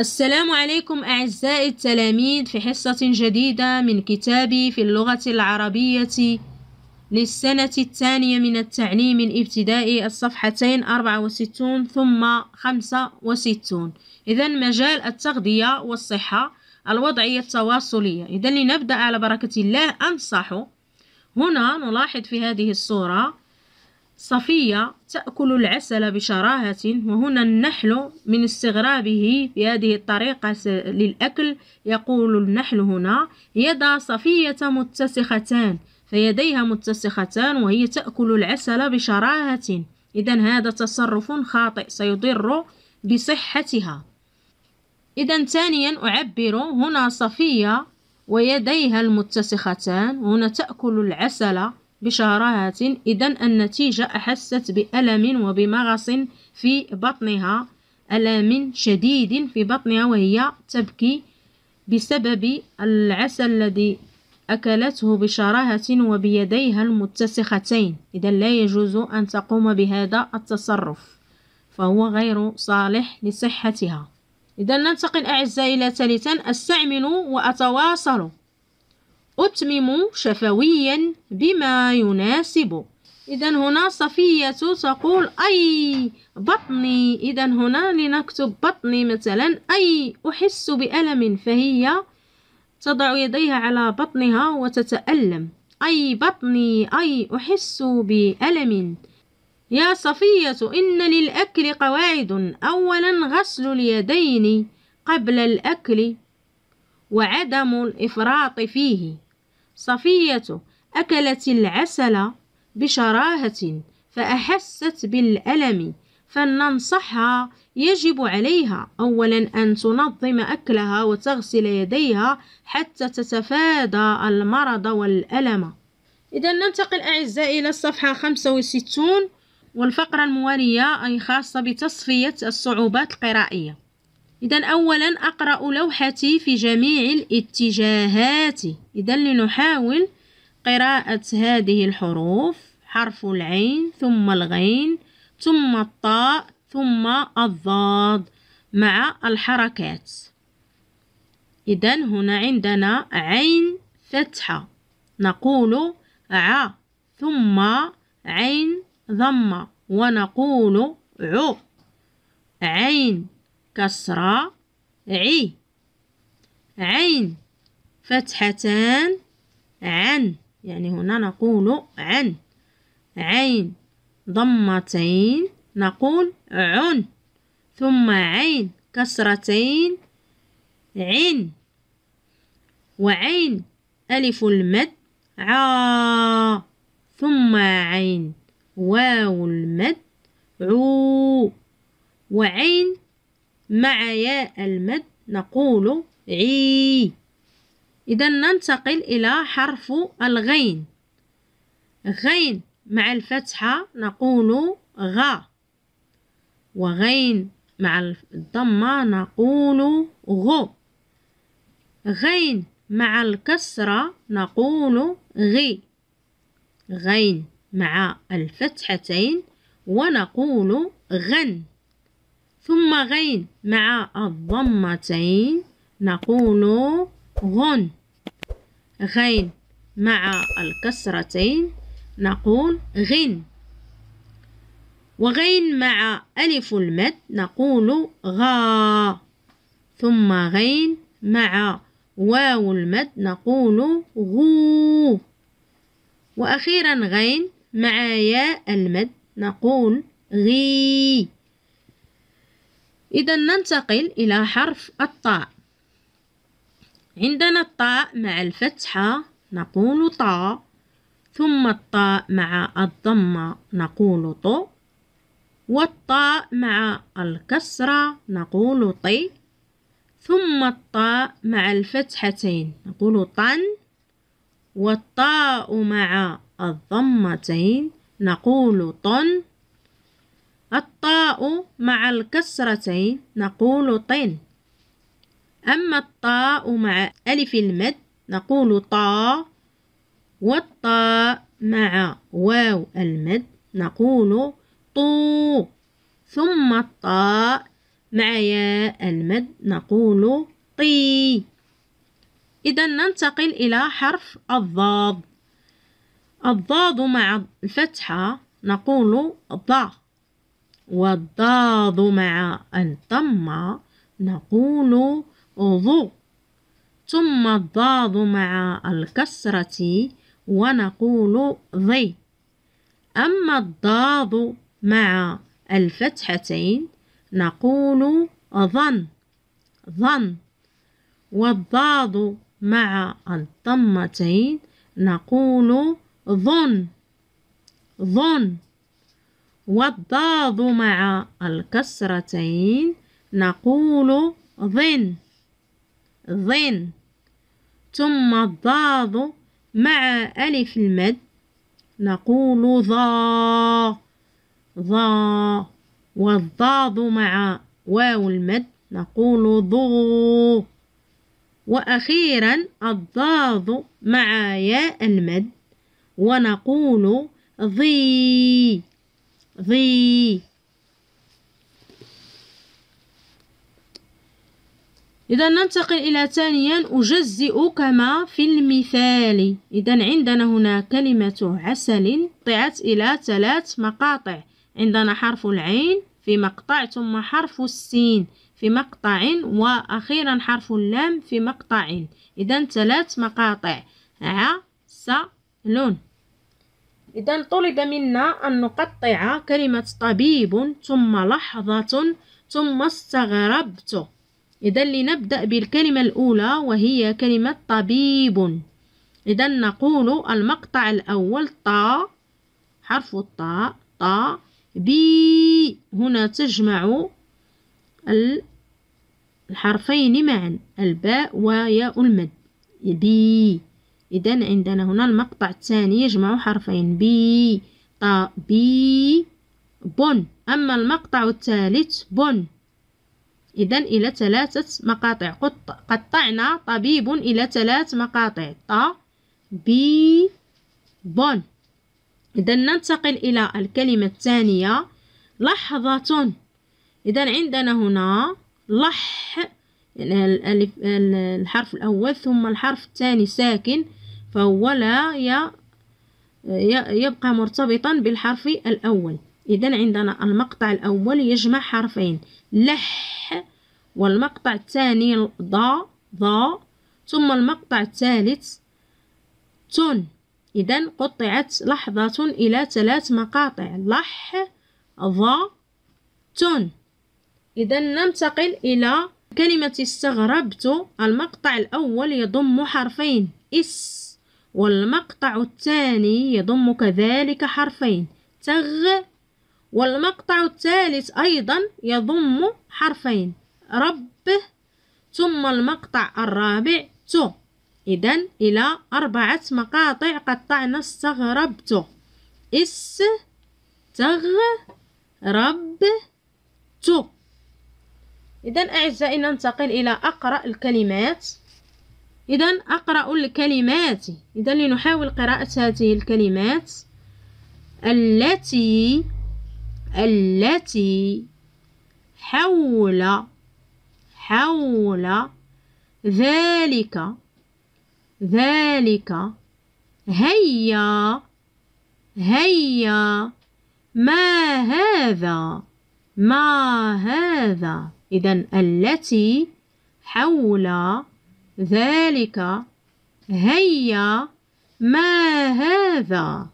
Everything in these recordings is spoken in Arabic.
السلام عليكم أعزائي التلاميذ في حصة جديدة من كتابي في اللغة العربية للسنة الثانية من التعليم الابتدائي الصفحتين 64 ثم 65 إذا مجال التغذية والصحة الوضعية التواصلية إذا لنبدأ على بركة الله أنصح هنا نلاحظ في هذه الصورة صفية تأكل العسل بشراهة وهنا النحل من استغرابه بهذه الطريقة للأكل يقول النحل هنا يدا صفية متسختان فيديها متسختان وهي تأكل العسل بشراهة إذا هذا تصرف خاطئ سيضر بصحتها إذا ثانيا أعبر هنا صفية ويديها المتسختان هنا تأكل العسل بشراهة إذا النتيجة أحست بألم وبمغص في بطنها ألم شديد في بطنها وهي تبكي بسبب العسل الذي أكلته بشراهة وبيديها المتسختين إذا لا يجوز أن تقوم بهذا التصرف فهو غير صالح لصحتها إذا ننتقل أعزائي إلى ثالثا أستعمل وأتواصل أتمم شفويا بما يناسب إذا هنا صفية تقول أي بطني إذا هنا لنكتب بطني مثلا أي أحس بألم فهي تضع يديها على بطنها وتتألم أي بطني أي أحس بألم يا صفية إن للأكل قواعد أولا غسل اليدين قبل الأكل وعدم الإفراط فيه صفية أكلت العسل بشراهة فأحست بالألم فلننصحها يجب عليها أولا أن تنظم أكلها وتغسل يديها حتى تتفادى المرض والألم إذا ننتقل أعزائي إلى الصفحة 65 والفقرة الموالية أي خاصة بتصفية الصعوبات القرائية إذا أولا أقرأ لوحتي في جميع الاتجاهات إذا لنحاول قراءة هذه الحروف حرف العين ثم الغين ثم الطاء ثم الضاد مع الحركات إذا هنا عندنا عين فتحة نقول ع ثم عين ضمة ونقول ع عين كسرة عي عين فتحتان عن يعني هنا نقول عن عين ضمتين نقول عن ثم عين كسرتين عين وعين ألف المد عا ثم عين واو المد عو وعين مع ياء المد نقول عي إذا ننتقل إلى حرف الغين غين مع الفتحة نقول غا وغين مع الضمة نقول غو غين مع الكسرة نقول غي غين مع الفتحتين ونقول غن ثم غين مع الضمتين نقول غن غين مع الكسرتين نقول غن وغين مع ألف المد نقول غا ثم غين مع واو المد نقول غو وأخيرا غين مع ياء المد نقول غي إذا ننتقل إلى حرف الطاء عندنا الطاء مع الفتحة نقول طاء ثم الطاء مع الضمة نقول طو والطاء مع الكسرة نقول طي ثم الطاء مع الفتحتين نقول طن والطاء مع الضمتين نقول طن الطاء مع الكسرتين نقول طن أما الطاء مع ألف المد نقول طا والطاء مع واو المد نقول طو ثم الطاء مع ياء المد نقول طي إذا ننتقل إلى حرف الضاد الضاد مع الفتحة نقول ضا والضاد مع أن تم نقول ضو ثم الضاد مع الكسرة ونقول ضي أما الضاد مع الفتحتين نقول ظن ظن والضاد مع الضمتين نقول ظن ظن والضاد مع الكسرتين نقول ظن ظن ثم الضاد مع ألف المد نقول ظا ظا والضاد مع واو المد نقول ضو وأخيرا الضاد مع ياء المد ونقول ضي ضي إذا ننتقل إلى ثانيا أجزئ كما في المثال إذا عندنا هنا كلمة عسل طعت إلى ثلاث مقاطع عندنا حرف العين في مقطع ثم حرف السين في مقطع وأخيرا حرف اللام في مقطع إذا ثلاث مقاطع عسل إذا طلب منا أن نقطع كلمة طبيب ثم لحظة ثم استغربت إذا لنبدأ بالكلمة الأولى وهي كلمة طبيب إذا نقول المقطع الأول طا حرف الطاء طا بي هنا تجمع الحرفين معا الباء وياء المد بي إذا عندنا هنا المقطع الثاني يجمع حرفين بي طا بي بن أما المقطع الثالث بن إذا إلى ثلاثة مقاطع قط قطعنا طبيب إلى ثلاث مقاطع طا بي بون إذا ننتقل إلى الكلمة الثانية لحظة إذا عندنا هنا لح الحرف الأول ثم الحرف الثاني ساكن فهو لا يبقى مرتبطا بالحرف الأول إذا عندنا المقطع الأول يجمع حرفين لح والمقطع الثاني ضا ضا ثم المقطع الثالث تن إذا قطعت لحظة إلى ثلاث مقاطع لح ضا تن إذا ننتقل إلى كلمة استغربت المقطع الأول يضم حرفين اس والمقطع الثاني يضم كذلك حرفين تغ والمقطع الثالث أيضا يضم حرفين رب ثم المقطع الرابع تو إذا إلى أربعة مقاطع قطعنا استغربت اس تغ رب تو إذا أعزائي ننتقل إلى أقرأ الكلمات إذا أقرأ الكلمات إذا لنحاول قراءة هذه الكلمات التي التي حول حول ذلك ذلك هيا هيا ما هذا ما هذا إذا التي حول ذلك هيا ما هذا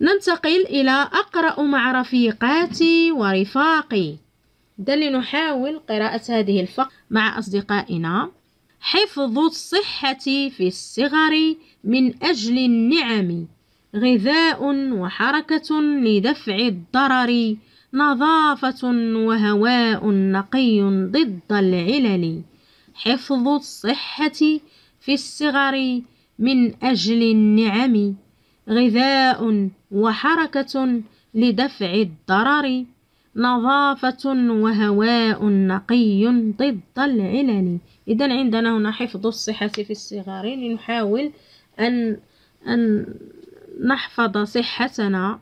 ننتقل إلى أقرأ مع رفيقاتي ورفاقي دل نحاول قراءة هذه الفقرة مع أصدقائنا حفظ الصحة في الصغر من أجل النعم غذاء وحركة لدفع الضرر نظافة وهواء نقي ضد العلل حفظ الصحة في الصغر من أجل النعم غذاء وحركة لدفع الضرر نظافة وهواء نقي ضد العلل إذا عندنا هنا حفظ الصحة في الصغر لنحاول أن, أن نحفظ صحتنا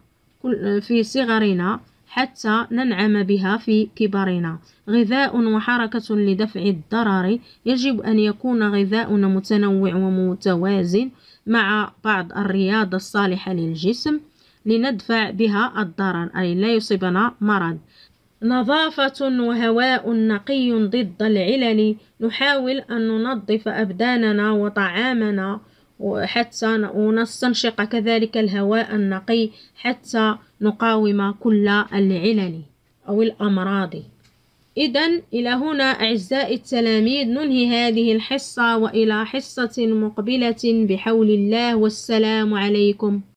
في صغرنا حتى ننعم بها في كبرنا غذاء وحركة لدفع الضرر يجب أن يكون غذاؤنا متنوع ومتوازن مع بعض الرياضة الصالحة للجسم لندفع بها الضرر أي لا يصيبنا مرض نظافة وهواء نقي ضد العلل نحاول أن ننظف أبداننا وطعامنا حتى ونستنشق كذلك الهواء النقي حتى نقاوم كل العلل أو الأمراض إذا إلى هنا أعزائي التلاميذ ننهي هذه الحصة وإلى حصة مقبلة بحول الله والسلام عليكم